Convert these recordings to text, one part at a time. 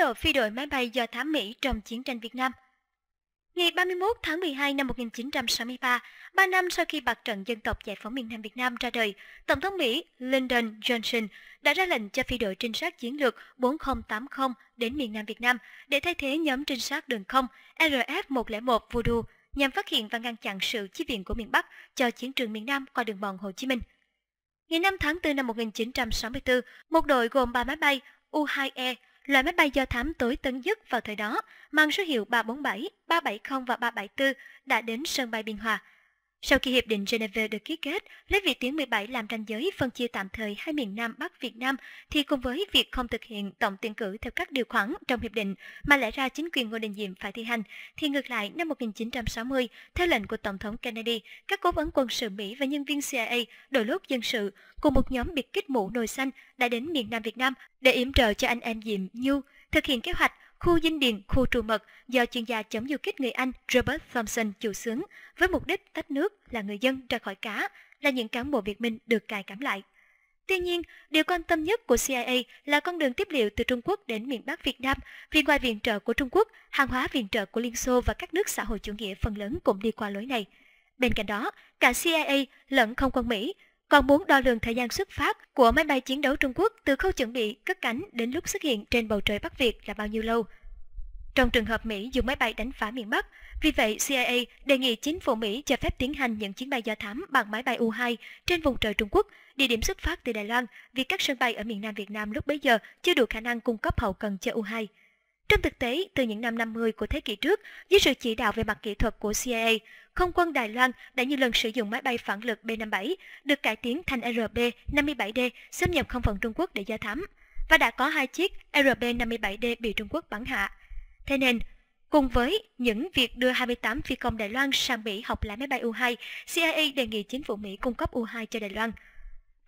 lộ phi đội máy bay do thám Mỹ trong chiến tranh Việt Nam. Ngày 31 tháng 12 năm 1963, 3 năm sau khi mặt trận dân tộc giải phóng miền Nam Việt Nam ra đời, Tổng thống Mỹ Lyndon Johnson đã ra lệnh cho phi đội trinh sát chiến lược 4080 đến miền Nam Việt Nam để thay thế nhóm trinh sát đường không RF-101 Voodoo nhằm phát hiện và ngăn chặn sự chi viện của miền Bắc cho chiến trường miền Nam qua đường mòn Hồ Chí Minh. Ngày 5 tháng 4 năm 1964, một đội gồm 3 máy bay U-2E, Loại máy bay do thám tối tân nhất vào thời đó mang số hiệu 347, 370 và 374 đã đến sân bay Biên Hòa sau khi Hiệp định Geneva được ký kết, lấy vị tuyến 17 làm ranh giới phân chia tạm thời hai miền Nam Bắc Việt Nam, thì cùng với việc không thực hiện tổng tuyển cử theo các điều khoản trong hiệp định mà lẽ ra chính quyền Ngô Đình Diệm phải thi hành, thì ngược lại năm 1960, theo lệnh của Tổng thống Kennedy, các cố vấn quân sự Mỹ và nhân viên CIA đội lốt dân sự cùng một nhóm biệt kích mũ nồi xanh đã đến miền Nam Việt Nam để yểm trợ cho anh em Diệm Nhu thực hiện kế hoạch Khu dinh điền, khu trù mật do chuyên gia chống du kích người Anh Robert Thompson chủ xướng với mục đích tách nước là người dân ra khỏi cá, là những cán bộ Việt Minh được cài cắm lại. Tuy nhiên, điều quan tâm nhất của CIA là con đường tiếp liệu từ Trung Quốc đến miền Bắc Việt Nam, vì ngoài viện trợ của Trung Quốc, hàng hóa viện trợ của Liên Xô và các nước xã hội chủ nghĩa phần lớn cũng đi qua lối này. Bên cạnh đó, cả CIA lẫn không quân Mỹ còn muốn đo lường thời gian xuất phát của máy bay chiến đấu Trung Quốc từ khâu chuẩn bị, cất cánh đến lúc xuất hiện trên bầu trời Bắc Việt là bao nhiêu lâu. Trong trường hợp Mỹ dùng máy bay đánh phá miền Bắc, vì vậy CIA đề nghị chính phủ Mỹ cho phép tiến hành những chuyến bay do thám bằng máy bay U-2 trên vùng trời Trung Quốc, địa điểm xuất phát từ Đài Loan, vì các sân bay ở miền Nam Việt Nam lúc bấy giờ chưa đủ khả năng cung cấp hậu cần cho U-2. Trong thực tế, từ những năm 50 của thế kỷ trước, dưới sự chỉ đạo về mặt kỹ thuật của CIA, không quân Đài Loan đã nhiều lần sử dụng máy bay phản lực B-57, được cải tiến thành RB-57D xâm nhập không phận Trung Quốc để gia thám, và đã có hai chiếc RB-57D bị Trung Quốc bắn hạ. Thế nên, Cùng với những việc đưa 28 phi công Đài Loan sang Mỹ học lái máy bay U-2, CIA đề nghị chính phủ Mỹ cung cấp U-2 cho Đài Loan.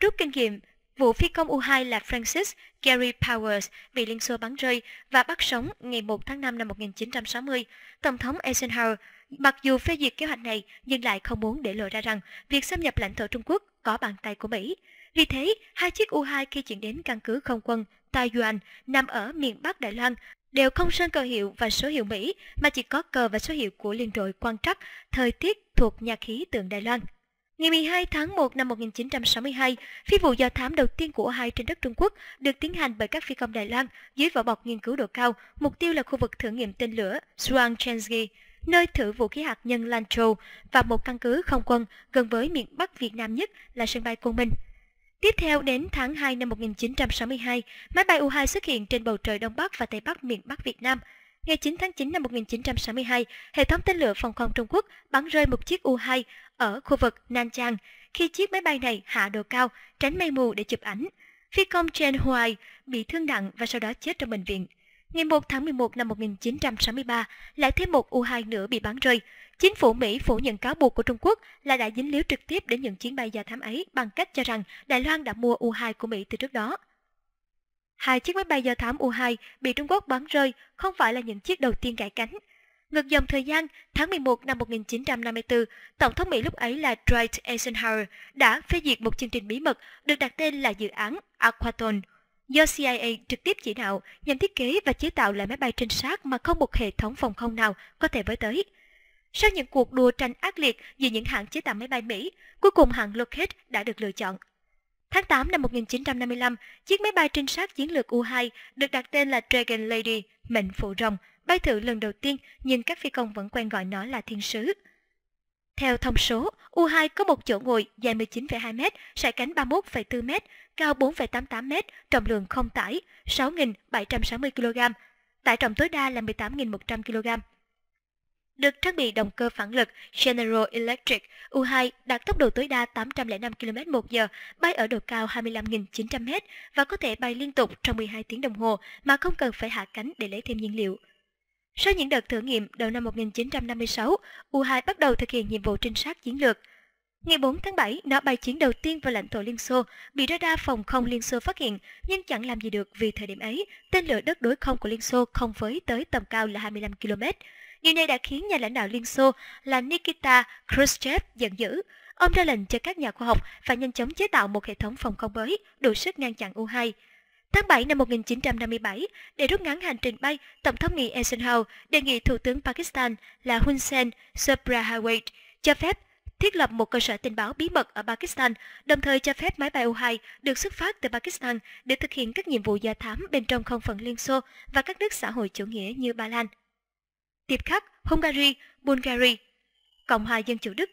trước kinh nghiệm Vụ phi công U-2 là Francis Gary Powers bị Liên Xô bắn rơi và bắt sống ngày 1 tháng 5 năm 1960. Tổng thống Eisenhower mặc dù phê duyệt kế hoạch này nhưng lại không muốn để lộ ra rằng việc xâm nhập lãnh thổ Trung Quốc có bàn tay của Mỹ. Vì thế, hai chiếc U-2 khi chuyển đến căn cứ không quân Taiyuan nằm ở miền Bắc Đài Loan đều không sơn cờ hiệu và số hiệu Mỹ mà chỉ có cờ và số hiệu của liên đội quan trắc thời tiết thuộc nhà khí tượng Đài Loan. Ngày 12 tháng 1 năm 1962, phi vụ do thám đầu tiên của hai trên đất Trung Quốc được tiến hành bởi các phi công Đài Loan dưới vỏ bọc nghiên cứu độ cao, mục tiêu là khu vực thử nghiệm tên lửa Zhuangchengzi, nơi thử vũ khí hạt nhân Lan Châu và một căn cứ không quân gần với miền Bắc Việt Nam nhất là sân bay Côn Minh. Tiếp theo đến tháng 2 năm 1962, máy bay U-2 xuất hiện trên bầu trời Đông Bắc và Tây Bắc miền Bắc Việt Nam. Ngày 9 tháng 9 năm 1962, hệ thống tên lửa phòng không Trung Quốc bắn rơi một chiếc U-2 ở khu vực Nanchang khi chiếc máy bay này hạ độ cao tránh mây mù để chụp ảnh. Phi công Chen Huai bị thương nặng và sau đó chết trong bệnh viện. Ngày 1 tháng 11 năm 1963, lại thêm một U-2 nữa bị bắn rơi. Chính phủ Mỹ phủ nhận cáo buộc của Trung Quốc là đã dính líu trực tiếp đến những chuyến bay do thám ấy bằng cách cho rằng Đài Loan đã mua U-2 của Mỹ từ trước đó. Hai chiếc máy bay do thám U-2 bị Trung Quốc bắn rơi không phải là những chiếc đầu tiên cải cánh – Ngược dòng thời gian, tháng 11 năm 1954, Tổng thống Mỹ lúc ấy là Dwight Eisenhower đã phê duyệt một chương trình bí mật được đặt tên là dự án Aquaton, do CIA trực tiếp chỉ đạo nhằm thiết kế và chế tạo lại máy bay trinh sát mà không một hệ thống phòng không nào có thể với tới. Sau những cuộc đua tranh ác liệt giữa những hãng chế tạo máy bay Mỹ, cuối cùng hãng Lockheed đã được lựa chọn. Tháng 8 năm 1955, chiếc máy bay trinh sát chiến lược U-2 được đặt tên là Dragon Lady, mệnh phụ rồng, bay thử lần đầu tiên nhưng các phi công vẫn quen gọi nó là thiên sứ. Theo thông số, U2 có một chỗ ngồi dài 19,2m, sải cánh 31,4m, cao 4,88m, trọng lượng không tải 6.760 kg, tải trọng tối đa là 18.100 kg. Được trang bị động cơ phản lực General Electric, U2 đạt tốc độ tối đa 805 km h bay ở độ cao 25.900m và có thể bay liên tục trong 12 tiếng đồng hồ mà không cần phải hạ cánh để lấy thêm nhiên liệu. Sau những đợt thử nghiệm đầu năm 1956, U-2 bắt đầu thực hiện nhiệm vụ trinh sát chiến lược. Ngày 4 tháng 7, nó bay chiến đầu tiên vào lãnh thổ Liên Xô, bị radar phòng không Liên Xô phát hiện, nhưng chẳng làm gì được vì thời điểm ấy, tên lửa đất đối không của Liên Xô không với tới tầm cao là 25 km. Điều này đã khiến nhà lãnh đạo Liên Xô là Nikita Khrushchev giận dữ. Ông ra lệnh cho các nhà khoa học phải nhanh chóng chế tạo một hệ thống phòng không mới đủ sức ngăn chặn U-2. Tháng 7 năm 1957, để rút ngắn hành trình bay, Tổng thống Mỹ Eisenhower đề nghị Thủ tướng Pakistan là Hun Sen Subrahawat cho phép thiết lập một cơ sở tình báo bí mật ở Pakistan, đồng thời cho phép máy bay U-2 được xuất phát từ Pakistan để thực hiện các nhiệm vụ do thám bên trong không phận Liên Xô và các nước xã hội chủ nghĩa như Ba Lan. Tiếp khắc, Hungary, Bulgaria, Cộng hòa Dân chủ Đức.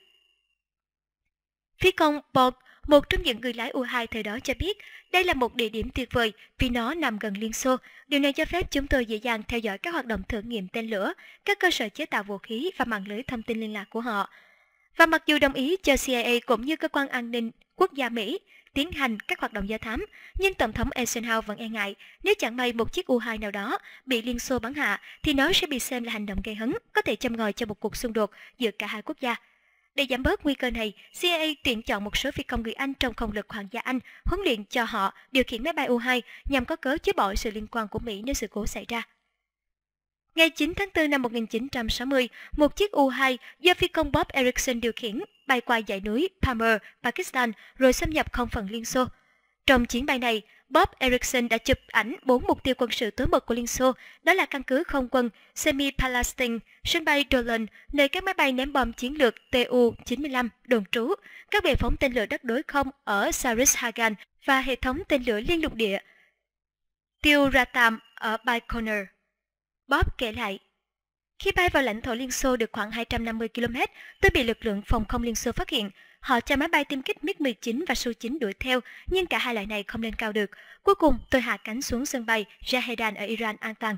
Phi công Borg một trong những người lái U2 thời đó cho biết, đây là một địa điểm tuyệt vời vì nó nằm gần Liên Xô. Điều này cho phép chúng tôi dễ dàng theo dõi các hoạt động thử nghiệm tên lửa, các cơ sở chế tạo vũ khí và mạng lưới thông tin liên lạc của họ. Và mặc dù đồng ý cho CIA cũng như cơ quan an ninh quốc gia Mỹ tiến hành các hoạt động do thám, nhưng Tổng thống Eisenhower vẫn e ngại nếu chẳng may một chiếc U-2 nào đó bị Liên Xô bắn hạ thì nó sẽ bị xem là hành động gây hấn, có thể châm ngòi cho một cuộc xung đột giữa cả hai quốc gia. Để giảm bớt nguy cơ này, CIA tuyển chọn một số phi công người Anh trong không lực Hoàng gia Anh, huấn luyện cho họ điều khiển máy bay U-2 nhằm có cớ chối bỏ sự liên quan của Mỹ nếu sự cố xảy ra. Ngày 9 tháng 4 năm 1960, một chiếc U-2 do phi công Bob Erickson điều khiển bay qua dãy núi Palmer, Pakistan rồi xâm nhập không phận Liên Xô. Trong chuyến bay này, Bob Erickson đã chụp ảnh bốn mục tiêu quân sự tối mật của Liên Xô, đó là căn cứ không quân Semi-Palestine, sân bay Dolan, nơi các máy bay ném bom chiến lược Tu-95 đồn trú, các bệ phóng tên lửa đất đối không ở Saris Hagan và hệ thống tên lửa liên lục địa Tiêu Ratam ở Baikonur. Bob kể lại, khi bay vào lãnh thổ Liên Xô được khoảng 250 km, tôi bị lực lượng phòng không Liên Xô phát hiện. Họ cho máy bay tiêm kích MiG-19 và Su-9 đuổi theo, nhưng cả hai loại này không lên cao được. Cuối cùng, tôi hạ cánh xuống sân bay Jahedan ở Iran an toàn.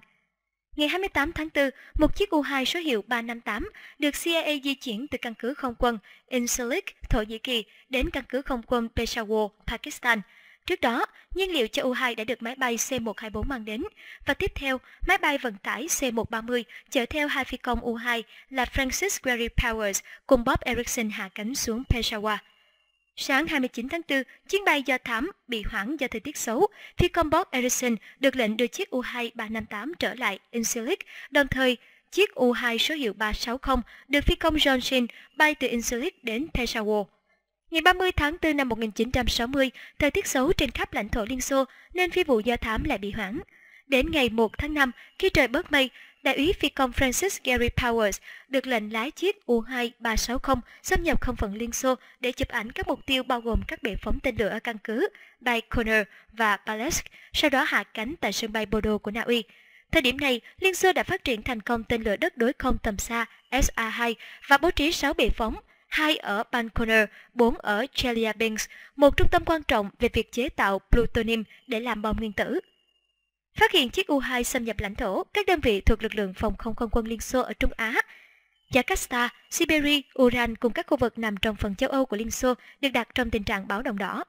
Ngày 28 tháng 4, một chiếc U-2 số hiệu 358 được CIA di chuyển từ căn cứ không quân Incirlik, Thổ Nhĩ Kỳ đến căn cứ không quân Peshawar, Pakistan – Trước đó, nhiên liệu cho U-2 đã được máy bay C-124 mang đến, và tiếp theo, máy bay vận tải C-130 chở theo hai phi công U-2 là Francis Gary Powers cùng Bob Erickson hạ cánh xuống Peshawar. Sáng 29 tháng 4, chuyến bay do thám bị hoãn do thời tiết xấu. Phi công Bob Erickson được lệnh đưa chiếc u 2 358 trở lại Incilic, đồng thời chiếc U-2 số hiệu 360 được phi công John Shin bay từ Incilic đến Peshawar. Ngày 30 tháng 4 năm 1960, thời tiết xấu trên khắp lãnh thổ Liên Xô nên phi vụ do thám lại bị hoãn. Đến ngày 1 tháng 5, khi trời bớt mây, đại úy phi công Francis Gary Powers được lệnh lái chiếc U-2360 xâm nhập không phận Liên Xô để chụp ảnh các mục tiêu bao gồm các bệ phóng tên lửa ở căn cứ Baikonur và Paletsk, sau đó hạ cánh tại sân bay Bodo của Na Uy. Thời điểm này, Liên Xô đã phát triển thành công tên lửa đất đối không tầm xa SA-2 và bố trí 6 bệ phóng, hai ở Banconer, bốn ở Chelyabinsk, một trung tâm quan trọng về việc chế tạo plutonium để làm bom nguyên tử. Phát hiện chiếc U-2 xâm nhập lãnh thổ, các đơn vị thuộc lực lượng phòng không không quân Liên Xô ở Trung Á, Jakarta, Siberia, Uran cùng các khu vực nằm trong phần châu Âu của Liên Xô được đặt trong tình trạng báo động đỏ.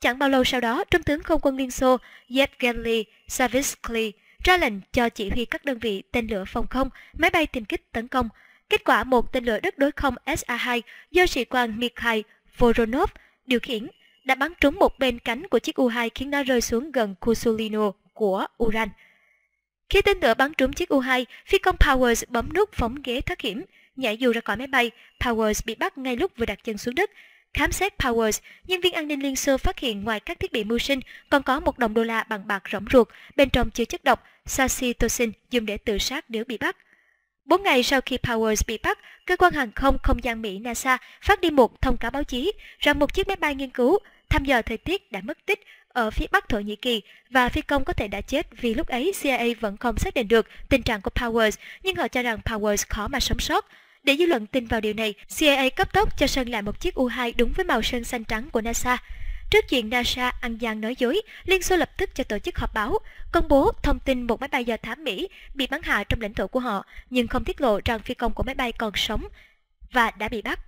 Chẳng bao lâu sau đó, Trung tướng không quân Liên Xô Yevgeny Savitsky ra lệnh cho chỉ huy các đơn vị tên lửa phòng không, máy bay tìm kích tấn công, Kết quả một tên lửa đất đối không SA-2 do sĩ quan Mikhail Voronov điều khiển đã bắn trúng một bên cánh của chiếc U-2 khiến nó rơi xuống gần Kusulino của Uran. Khi tên lửa bắn trúng chiếc U-2, phi công Powers bấm nút phóng ghế thoát hiểm, nhảy dù ra khỏi máy bay. Powers bị bắt ngay lúc vừa đặt chân xuống đất. Khám xét Powers, nhân viên an ninh Liên Xô phát hiện ngoài các thiết bị mưu sinh còn có một đồng đô la bằng bạc rỗng ruột, bên trong chứa chất độc, saxitoxin dùng để tự sát nếu bị bắt. 4 ngày sau khi Powers bị bắt, cơ quan hàng không không gian Mỹ NASA phát đi một thông cáo báo chí rằng một chiếc máy bay nghiên cứu thăm dò thời tiết đã mất tích ở phía bắc Thổ Nhĩ Kỳ và phi công có thể đã chết vì lúc ấy CIA vẫn không xác định được tình trạng của Powers, nhưng họ cho rằng Powers khó mà sống sót. Để dư luận tin vào điều này, CIA cấp tốc cho sơn lại một chiếc U-2 đúng với màu sơn xanh trắng của NASA. Trước chuyện NASA ăn gian nói dối, Liên Xô lập tức cho tổ chức họp báo, công bố thông tin một máy bay do thám Mỹ bị bắn hạ trong lãnh thổ của họ, nhưng không tiết lộ rằng phi công của máy bay còn sống và đã bị bắt.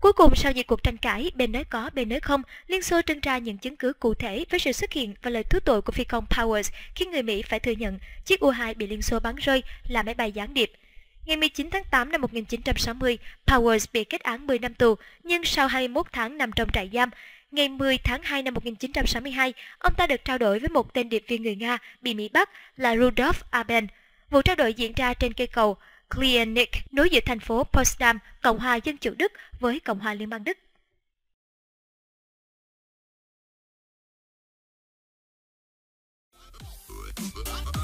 Cuối cùng sau nhiều cuộc tranh cãi, bên nói có, bên nói không, Liên Xô trưng ra những chứng cứ cụ thể với sự xuất hiện và lời thú tội của phi công Powers khiến người Mỹ phải thừa nhận chiếc U-2 bị Liên Xô bắn rơi là máy bay gián điệp. Ngày 19 tháng 8 năm 1960, Powers bị kết án 10 năm tù, nhưng sau 21 tháng nằm trong trại giam, Ngày 10 tháng 2 năm 1962, ông ta được trao đổi với một tên điệp viên người Nga bị Mỹ bắt là Rudolf Aben. Vụ trao đổi diễn ra trên cây cầu Klinik nối giữa thành phố Potsdam, Cộng hòa Dân chủ Đức với Cộng hòa Liên bang Đức. Thank you.